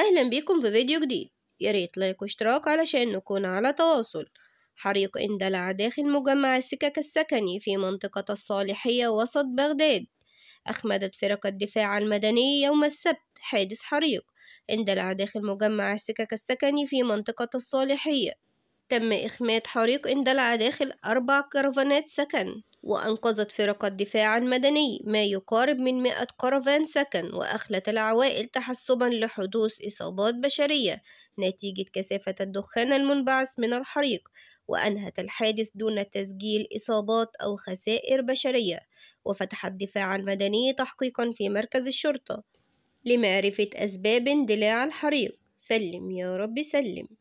أهلا بيكم في فيديو جديد ياريت لايك واشتراك علشان نكون على تواصل حريق اندلع داخل مجمع السكك السكني في منطقة الصالحية وسط بغداد أخمدت فرق الدفاع المدني يوم السبت حادث حريق اندلع داخل مجمع السكك السكني في منطقة الصالحية تم إخماد حريق اندلع داخل أربع كرفانات سكن وأنقذت فرق الدفاع المدني ما يقارب من 100 كرفان سكن وأخلت العوائل تحسبا لحدوث إصابات بشرية نتيجة كثافة الدخان المنبعث من الحريق وأنهت الحادث دون تسجيل إصابات أو خسائر بشرية وفتح الدفاع المدني تحقيقا في مركز الشرطة لمعرفة أسباب اندلاع الحريق سلم يا رب سلم